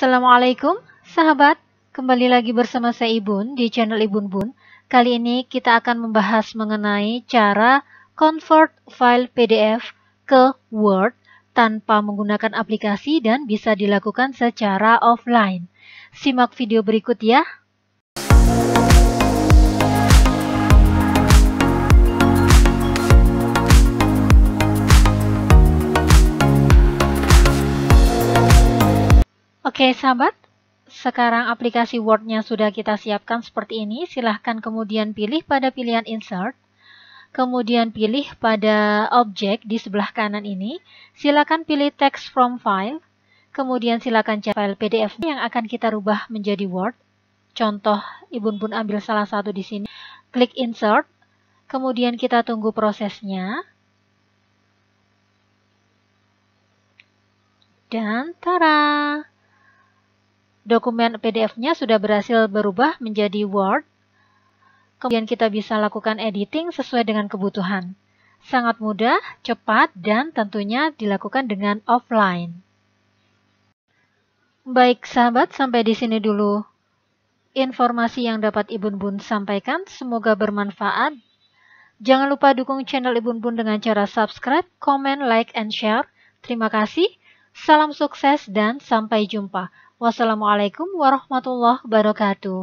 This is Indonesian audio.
Assalamualaikum, sahabat. Kembali lagi bersama saya Ibun di channel Ibun Bun. Kali ini kita akan membahas mengenai cara convert file PDF ke Word tanpa menggunakan aplikasi dan bisa dilakukan secara offline. Simak video berikut ya. Oke sahabat, sekarang aplikasi Word-nya sudah kita siapkan seperti ini. Silahkan kemudian pilih pada pilihan Insert. Kemudian pilih pada objek di sebelah kanan ini. Silakan pilih Text from File. Kemudian silakan cari file PDF yang akan kita rubah menjadi Word. Contoh, ibu pun ambil salah satu di sini. Klik Insert. Kemudian kita tunggu prosesnya. Dan tara! dokumen PDF-nya sudah berhasil berubah menjadi Word. Kemudian kita bisa lakukan editing sesuai dengan kebutuhan. Sangat mudah, cepat, dan tentunya dilakukan dengan offline. Baik sahabat, sampai di sini dulu informasi yang dapat Ibu Bun sampaikan. Semoga bermanfaat. Jangan lupa dukung channel Ibu Bun dengan cara subscribe, comment, like, and share. Terima kasih. Salam sukses dan sampai jumpa. Wassalamualaikum warahmatullahi wabarakatuh.